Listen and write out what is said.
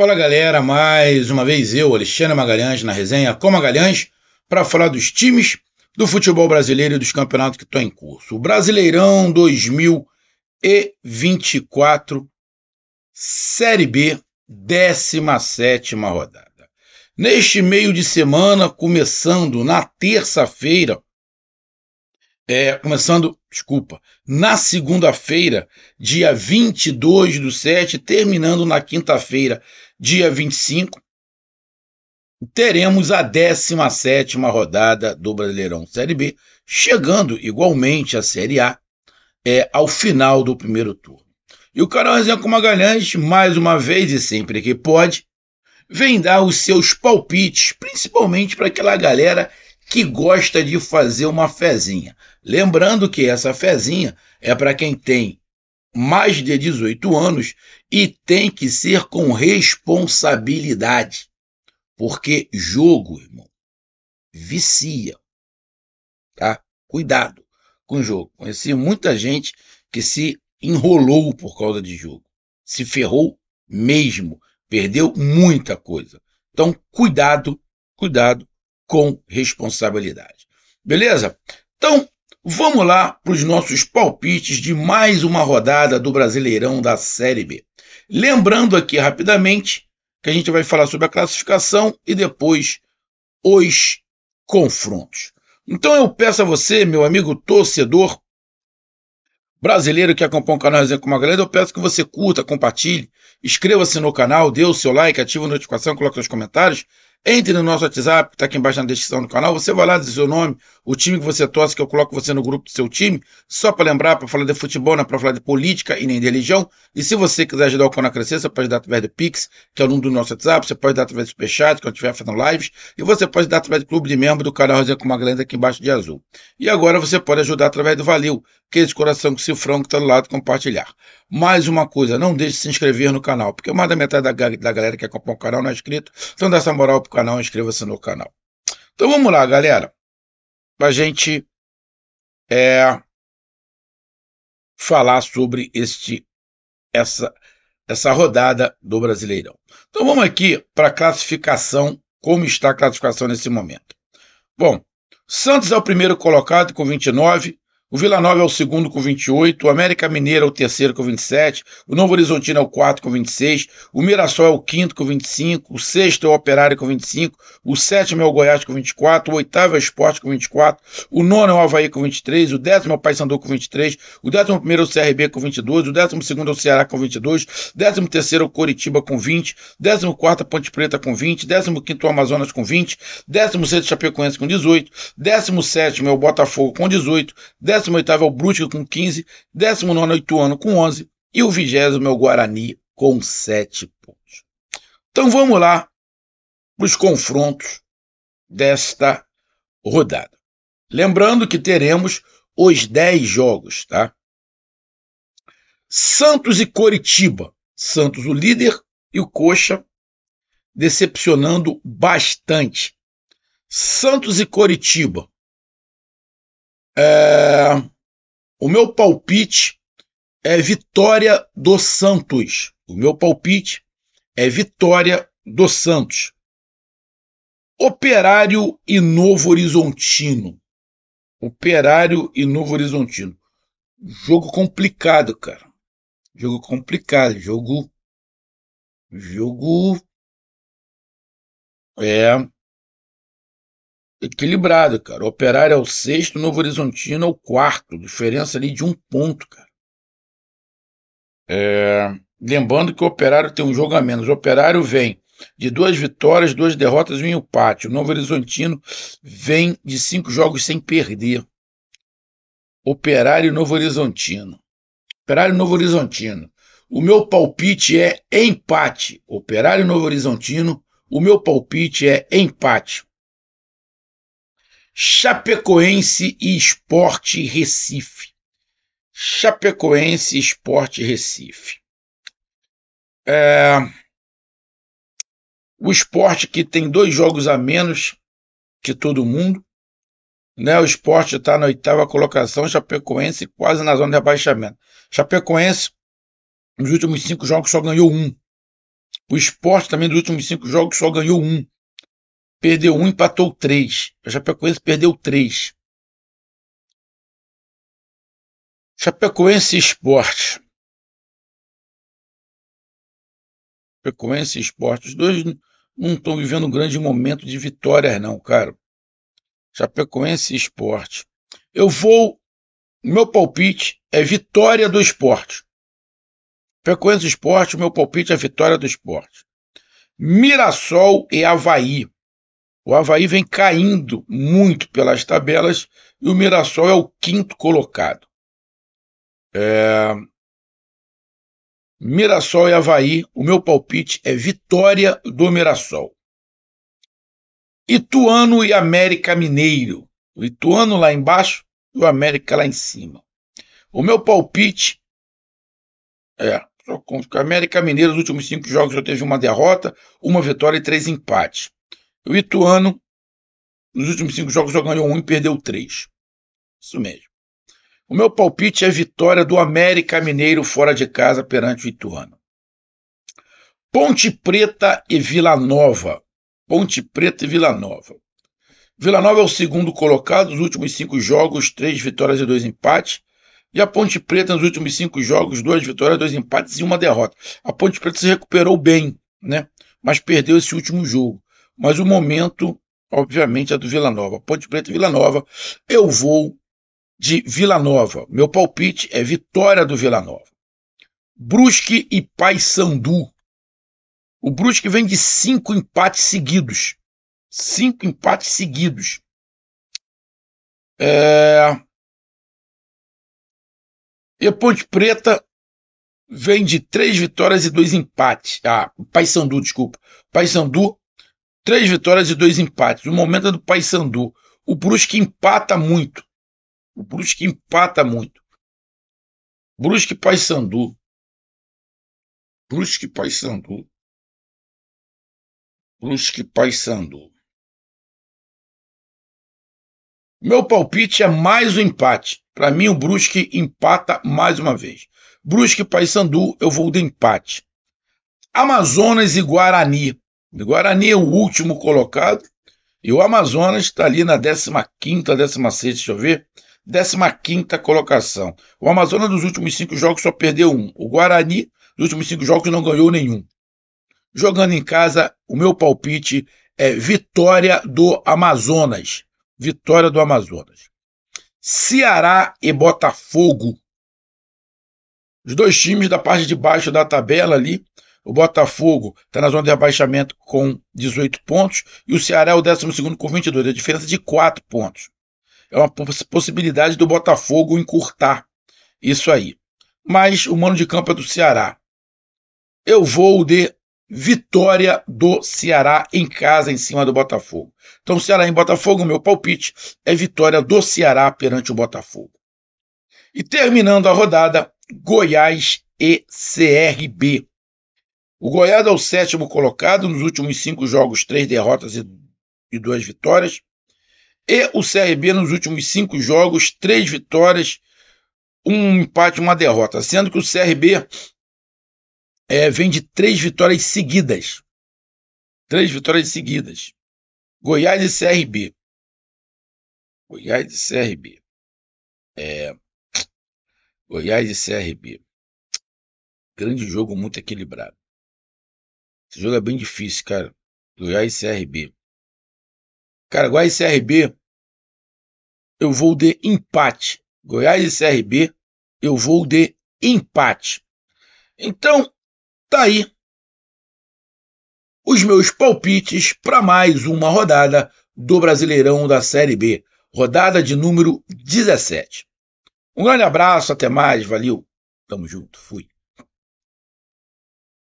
Fala galera, mais uma vez eu, Alexandre Magalhães, na resenha com Magalhães, para falar dos times do futebol brasileiro e dos campeonatos que estão em curso. O Brasileirão 2024, Série B, 17 rodada. Neste meio de semana, começando na terça-feira, é, começando, desculpa, na segunda-feira, dia 22 do 7, terminando na quinta-feira, dia 25, teremos a 17 rodada do Brasileirão Série B, chegando igualmente à Série A é, ao final do primeiro turno. E o canal Resenha com Magalhães, mais uma vez e sempre que pode, vem dar os seus palpites, principalmente para aquela galera que gosta de fazer uma fezinha. Lembrando que essa fezinha é para quem tem mais de 18 anos e tem que ser com responsabilidade, porque jogo, irmão, vicia. Tá? Cuidado com o jogo. Conheci muita gente que se enrolou por causa de jogo, se ferrou mesmo, perdeu muita coisa. Então, cuidado, cuidado com responsabilidade. Beleza? Então, Vamos lá para os nossos palpites de mais uma rodada do Brasileirão da Série B. Lembrando aqui rapidamente que a gente vai falar sobre a classificação e depois os confrontos. Então eu peço a você, meu amigo torcedor brasileiro que acompanha o canal Resenha com Magalhães, eu peço que você curta, compartilhe, inscreva-se no canal, dê o seu like, ative a notificação, coloque nos comentários, entre no nosso WhatsApp, que está aqui embaixo na descrição do canal. Você vai lá diz seu nome, o time que você torce, que eu coloco você no grupo do seu time. Só para lembrar, para falar de futebol, não é para falar de política e nem de religião. E se você quiser ajudar o canal a crescer, você pode dar através do Pix, que é o número do nosso WhatsApp. Você pode dar através do Superchat, quando estiver fazendo lives. E você pode dar através do clube de membro do canal Rosinha com Magalhães, aqui embaixo de azul. E agora você pode ajudar através do Valeu, que é esse coração com cifrão que está do lado compartilhar. Mais uma coisa, não deixe de se inscrever no canal, porque mais da metade da, da galera que acompanha o canal não é inscrito. Então dá essa moral canal, inscreva-se no canal. Então vamos lá, galera. A gente é, falar sobre este, essa, essa rodada do Brasileirão. Então vamos aqui para a classificação, como está a classificação nesse momento. Bom, Santos é o primeiro colocado com 29, o Vila Nova é o segundo com 28, o América Mineiro é o terceiro com 27, o Novo Horizontino é o quarto com 26, o Mirassol é o quinto com 25, o sexto é o Operário com 25, o sétimo é o Goiás com 24, o oitavo é o Esporte com 24, o nono é o Havaí com 23, o décimo é o Paysandu com 23, o décimo primeiro é o CRB com 22, o décimo segundo é o Ceará com 22, décimo terceiro é o Coritiba com 20, décimo quarto é a Ponte Preta com 20, décimo quinto é o Amazonas com 20, décimo sexto é o Chapecoense com 18, décimo sétimo é o Botafogo com 18, décimo 18º é o Brusque com 15, 19º é o Ituano com 11 e o 20 é o Guarani com 7 pontos. Então vamos lá para os confrontos desta rodada. Lembrando que teremos os 10 jogos, tá? Santos e Coritiba. Santos o líder e o Coxa decepcionando bastante. Santos e Coritiba. É, o meu palpite é vitória do Santos. O meu palpite é vitória do Santos. Operário e Novo Horizontino. Operário e Novo Horizontino. Jogo complicado, cara. Jogo complicado. Jogo. Jogo. É equilibrado, cara. Operário é o sexto, Novo Horizontino é o quarto. Diferença ali de um ponto, cara. É... Lembrando que o Operário tem um jogo a menos. O Operário vem de duas vitórias, duas derrotas e um empate. O Novo Horizontino vem de cinco jogos sem perder. Operário e Novo Horizontino. Operário e Novo Horizontino. O meu palpite é empate. Operário e Novo Horizontino. O meu palpite é empate. Chapecoense e Esporte Recife. Chapecoense e Esporte Recife. É... O esporte que tem dois jogos a menos que todo mundo. Né? O esporte está na oitava colocação, Chapecoense quase na zona de rebaixamento. Chapecoense, nos últimos cinco jogos, só ganhou um. O esporte também, nos últimos cinco jogos, só ganhou um perdeu um, empatou três. A Chapecoense perdeu três. Chapecoense Esporte. Chapecoense Esporte. Os dois não estão vivendo um grande momento de vitórias, não, cara. Chapecoense Esporte. Eu vou. Meu palpite é vitória do esporte. Chapecoense Esporte, meu palpite é vitória do esporte. Mirassol e Havaí. O Havaí vem caindo muito pelas tabelas e o Mirassol é o quinto colocado. É... Mirassol e Havaí, o meu palpite é vitória do Mirassol. Ituano e América Mineiro. O Ituano lá embaixo e o América lá em cima. O meu palpite é. Só com o América Mineiro, nos últimos cinco jogos já teve uma derrota, uma vitória e três empates. O Ituano, nos últimos cinco jogos, já ganhou um e perdeu três. Isso mesmo. O meu palpite é a vitória do América Mineiro fora de casa perante o Ituano. Ponte Preta e Vila Nova. Ponte Preta e Vila Nova. Vila Nova é o segundo colocado, nos últimos cinco jogos, três vitórias e dois empates. E a Ponte Preta, nos últimos cinco jogos, duas vitórias, dois empates e uma derrota. A Ponte Preta se recuperou bem, né? Mas perdeu esse último jogo mas o momento, obviamente, é do Vila Nova. Ponte Preta e Vila Nova. Eu vou de Vila Nova. Meu palpite é vitória do Vila Nova. Brusque e Paysandu. O Brusque vem de cinco empates seguidos. Cinco empates seguidos. É... E a Ponte Preta vem de três vitórias e dois empates. Ah, Paysandu, desculpa. Paysandu Três vitórias e dois empates. O momento é do Paysandu. O Brusque empata muito. O Brusque empata muito. Brusque Paysandu. Brusque Paysandu. Brusque Paysandu. Meu palpite é mais um empate. Para mim, o Brusque empata mais uma vez. Brusque Paysandu, eu vou de empate. Amazonas e Guarani. O Guarani é o último colocado e o Amazonas está ali na 15 16 deixa eu ver, 15 colocação. O Amazonas dos últimos cinco jogos só perdeu um. O Guarani dos últimos cinco jogos não ganhou nenhum. Jogando em casa, o meu palpite é vitória do Amazonas. Vitória do Amazonas. Ceará e Botafogo. Os dois times da parte de baixo da tabela ali o Botafogo está na zona de abaixamento com 18 pontos e o Ceará é o 12 com 22, a é diferença de 4 pontos. É uma possibilidade do Botafogo encurtar isso aí. Mas o mano de campo é do Ceará. Eu vou de vitória do Ceará em casa em cima do Botafogo. Então, Ceará em Botafogo, meu palpite é vitória do Ceará perante o Botafogo. E terminando a rodada, Goiás e CRB. O Goiás é o sétimo colocado, nos últimos cinco jogos, três derrotas e, duas vitórias. E o CRB, nos últimos cinco jogos, três vitórias, um empate e uma derrota. Sendo que o CRB é, vem de três vitórias seguidas. Três vitórias seguidas. Goiás e CRB. Goiás e CRB. É, Goiás e CRB. Grande jogo, muito equilibrado. Esse jogo é bem difícil, cara. Goiás e CRB. Cara, Goiás e CRB, eu vou de empate. Goiás e CRB, eu vou de empate. Então, tá aí os meus palpites para mais uma rodada do Brasileirão da Série B, rodada de número 17. Um grande abraço, até mais, valeu, tamo junto, fui.